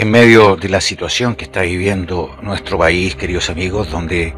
En medio de la situación que está viviendo nuestro país, queridos amigos, donde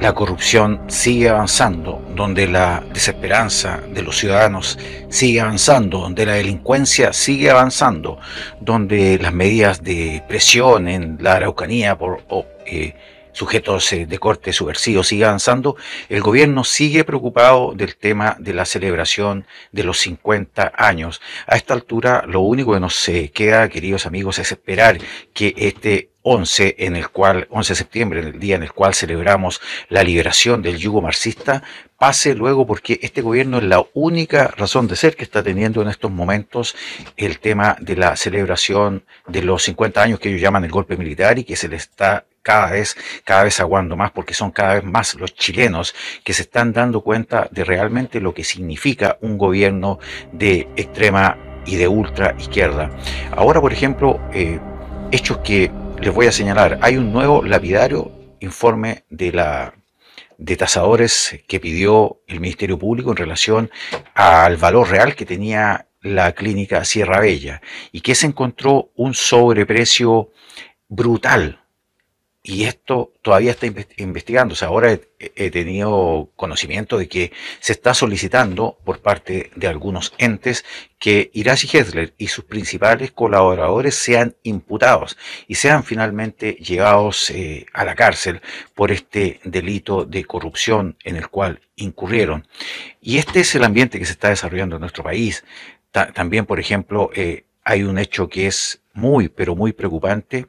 la corrupción sigue avanzando, donde la desesperanza de los ciudadanos sigue avanzando, donde la delincuencia sigue avanzando, donde las medidas de presión en la Araucanía por eh, sujetos eh, de corte subversivo sigue avanzando, el gobierno sigue preocupado del tema de la celebración de los 50 años. A esta altura, lo único que nos eh, queda, queridos amigos, es esperar que este 11 en el cual 11 de septiembre, en el día en el cual celebramos la liberación del yugo marxista, pase luego porque este gobierno es la única razón de ser que está teniendo en estos momentos el tema de la celebración de los 50 años que ellos llaman el golpe militar y que se le está cada vez, cada vez aguando más, porque son cada vez más los chilenos que se están dando cuenta de realmente lo que significa un gobierno de extrema y de ultra izquierda. Ahora, por ejemplo, eh, hechos que les voy a señalar, hay un nuevo lapidario informe de la de tasadores que pidió el Ministerio Público en relación al valor real que tenía la clínica Sierra Bella y que se encontró un sobreprecio brutal y esto todavía está investigándose. ahora he tenido conocimiento de que se está solicitando por parte de algunos entes que Irashi Hessler y sus principales colaboradores sean imputados y sean finalmente llevados eh, a la cárcel por este delito de corrupción en el cual incurrieron. Y este es el ambiente que se está desarrollando en nuestro país. también, por ejemplo, eh, hay un hecho que es muy, pero muy preocupante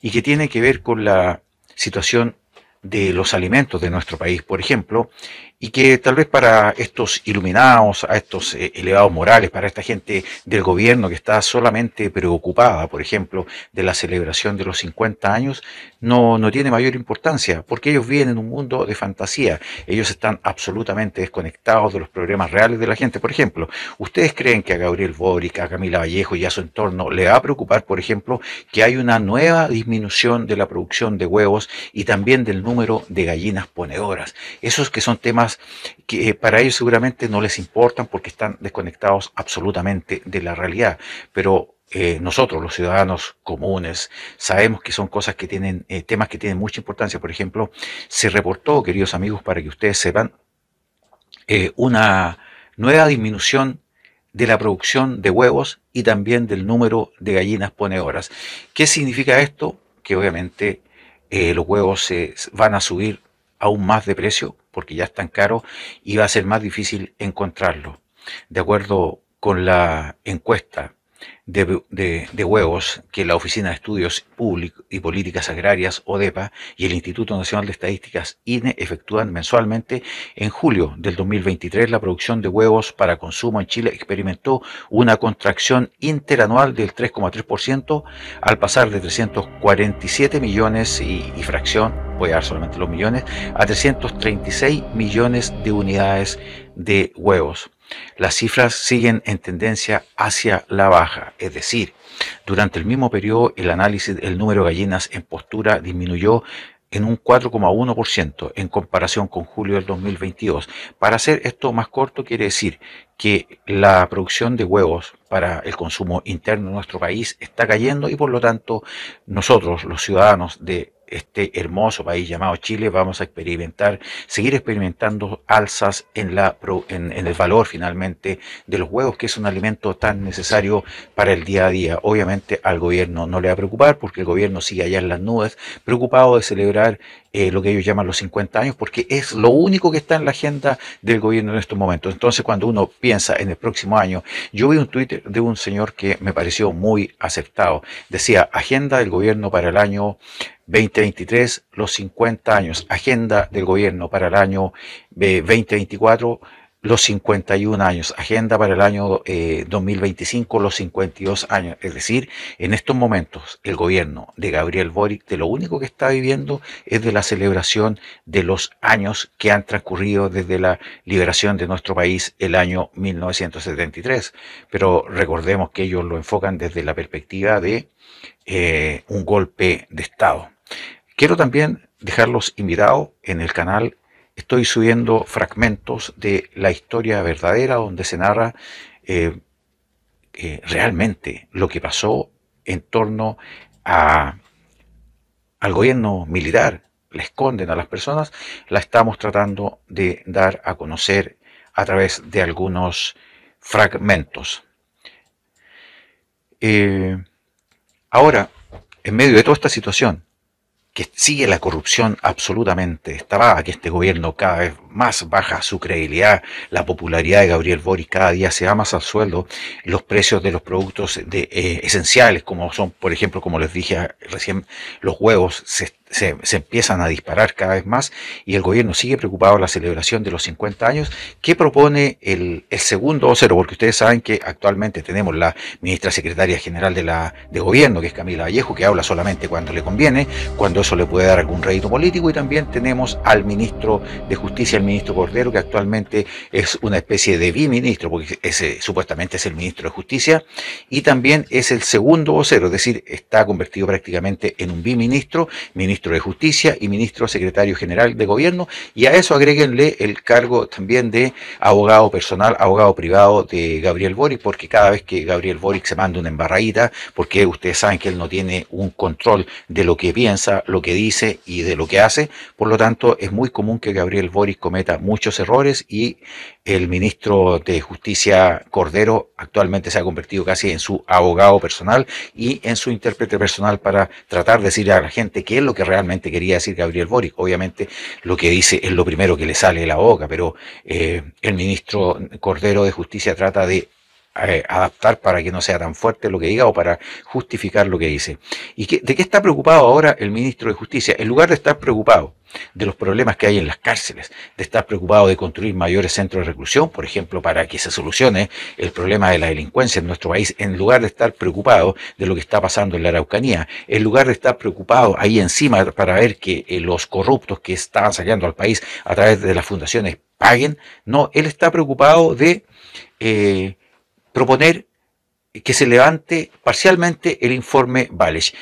y que tiene que ver con la situación de los alimentos de nuestro país. Por ejemplo, y que tal vez para estos iluminados, a estos eh, elevados morales, para esta gente del gobierno que está solamente preocupada, por ejemplo, de la celebración de los 50 años, no, no tiene mayor importancia, porque ellos viven en un mundo de fantasía, ellos están absolutamente desconectados de los problemas reales de la gente. Por ejemplo, ¿ustedes creen que a Gabriel Boric, a Camila Vallejo y a su entorno le va a preocupar, por ejemplo, que hay una nueva disminución de la producción de huevos y también del número de gallinas ponedoras? Esos que son temas que eh, para ellos seguramente no les importan porque están desconectados absolutamente de la realidad, pero eh, nosotros, los ciudadanos comunes, sabemos que son cosas que tienen, eh, temas que tienen mucha importancia. Por ejemplo, se reportó, queridos amigos, para que ustedes sepan, una nueva disminución de la producción de huevos y también del número de gallinas ponedoras. ¿Qué significa esto? Que obviamente los huevos se van a subir aún más de precio, porque ya están caros, y va a ser más difícil encontrarlo. De acuerdo con la encuesta de, huevos que la Oficina de Estudios Públicos y Políticas Agrarias, ODEPA, y el Instituto Nacional de Estadísticas, INE, efectúan mensualmente. En julio del 2023, la producción de huevos para consumo en Chile experimentó una contracción interanual del 3,3% al pasar de 347 millones y, y fracción, voy a dar solamente los millones, a 336 millones de unidades de huevos. Las cifras siguen en tendencia hacia la baja, es decir, durante el mismo periodo el análisis del número de gallinas en postura disminuyó en un 4,1% en comparación con julio del 2022. Para hacer esto más corto, quiere decir que la producción de huevos para el consumo interno de nuestro país está cayendo y por lo tanto nosotros, los ciudadanos de este hermoso país llamado Chile, vamos a experimentar, seguir experimentando alzas en, la, en, el valor finalmente de los huevos, que es un alimento tan necesario para el día a día. Obviamente al gobierno no le va a preocupar porque el gobierno sigue allá en las nubes, preocupado de celebrar eh, lo que ellos llaman los 50 años, porque es lo único que está en la agenda del gobierno en estos momentos. Entonces cuando uno piensa en el próximo año, yo vi un Twitter de un señor que me pareció muy aceptado, Decía, agenda del gobierno para el año 2023, los 50 años. Agenda del gobierno para el año 2024, eh, los 51 años. Agenda para el año 2025, eh, los 52 años. Es decir, en estos momentos, el gobierno de Gabriel Boric, de lo único que está viviendo es de la celebración de los años que han transcurrido desde la liberación de nuestro país el año 1973. Pero recordemos que ellos lo enfocan desde la perspectiva de eh, un golpe de Estado. Quiero también dejarlos invitados en el canal. Estoy subiendo fragmentos de la historia verdadera donde se narra eh, eh, realmente lo que pasó en torno al gobierno militar. Le esconden a las personas. La estamos tratando de dar a conocer a través de algunos fragmentos. Eh, ahora, en medio de toda esta situación, que sigue la corrupción absolutamente, está ah, que este gobierno cada vez más baja su credibilidad, la popularidad de Gabriel Boric cada día se va más al sueldo, los precios de los productos eh, esenciales, como son, por ejemplo, como les dije recién, los huevos se, empiezan a disparar cada vez más y el gobierno sigue preocupado en la celebración de los 50 años. ¿Qué propone el, el segundo cero? Porque ustedes saben que actualmente tenemos la ministra secretaria general de, la, de gobierno, que es Camila Vallejo, que habla solamente cuando le conviene, cuando eso le puede dar algún rédito político, y también tenemos al ministro de Justicia, el ministro Cordero, que actualmente es una especie de biministro, porque ese supuestamente es el ministro de Justicia, y también es el segundo vocero, es decir, está convertido prácticamente en un biministro, ministro de Justicia y ministro secretario general de Gobierno, y a eso agréguenle el cargo también de abogado personal, abogado privado de Gabriel Boric, porque cada vez que Gabriel Boric se manda una embarradita, porque ustedes saben que él no tiene un control de lo que piensa, lo que dice y de lo que hace, por lo tanto es muy común que Gabriel Boric cometa muchos errores y el ministro de Justicia Cordero actualmente se ha convertido casi en su abogado personal y en su intérprete personal para tratar de decirle a la gente qué es lo que realmente quería decir Gabriel Boric. Obviamente lo que dice es lo primero que le sale la boca, pero eh, el ministro Cordero de Justicia trata de eh, adaptar para que no sea tan fuerte lo que diga o para justificar lo que dice. ¿Y de qué está preocupado ahora el ministro de Justicia? En lugar de estar preocupado de los problemas que hay en las cárceles, de estar preocupado de construir mayores centros de reclusión, por ejemplo, para que se solucione el problema de la delincuencia en nuestro país, en lugar de estar preocupado de lo que está pasando en la Araucanía, en lugar de estar preocupado ahí encima para ver que eh, los corruptos que estaban saliendo al país a través de las fundaciones paguen, no, él está preocupado de... Eh, proponer que se levante parcialmente el informe Vales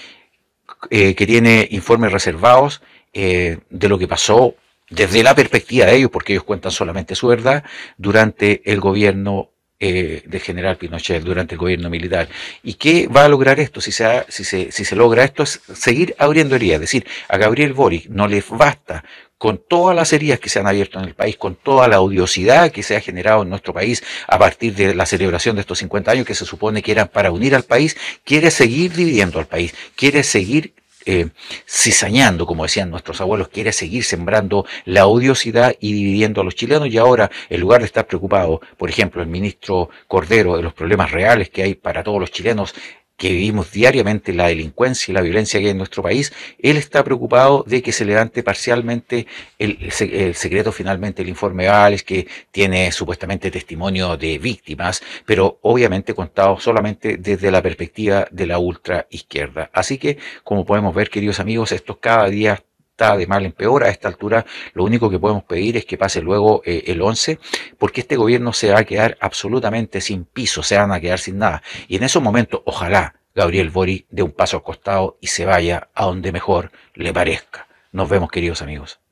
eh, que tiene informes reservados eh, de lo que pasó desde la perspectiva de ellos, porque ellos cuentan solamente su verdad, durante el gobierno de eh, del general Pinochet, durante el gobierno militar. ¿Y qué va a lograr esto? Si se, si se, logra esto, es seguir abriendo heridas. Es decir, a Gabriel Boric no les basta con todas las heridas que se han abierto en el país, con toda la odiosidad que se ha generado en nuestro país a partir de la celebración de estos 50 años que se supone que eran para unir al país, quiere seguir dividiendo al país, quiere seguir eh, cizañando, como decían nuestros abuelos, quiere seguir sembrando la odiosidad y dividiendo a los chilenos. Y ahora, en lugar de estar preocupado, por ejemplo, el ministro Cordero de los problemas reales que hay para todos los chilenos, que vivimos diariamente la delincuencia y la violencia que hay en nuestro país, él está preocupado de que se levante parcialmente el, secreto finalmente el informe Valles, que tiene supuestamente testimonio de víctimas, pero obviamente contado solamente desde la perspectiva de la ultra izquierda. Así que, como podemos ver, queridos amigos, esto cada día está de mal en peor. A esta altura lo único que podemos pedir es que pase luego eh, el 11, porque este gobierno se va a quedar absolutamente sin piso, se van a quedar sin nada. Y en esos momentos, ojalá Gabriel Bori dé un paso al costado y se vaya a donde mejor le parezca. Nos vemos, queridos amigos.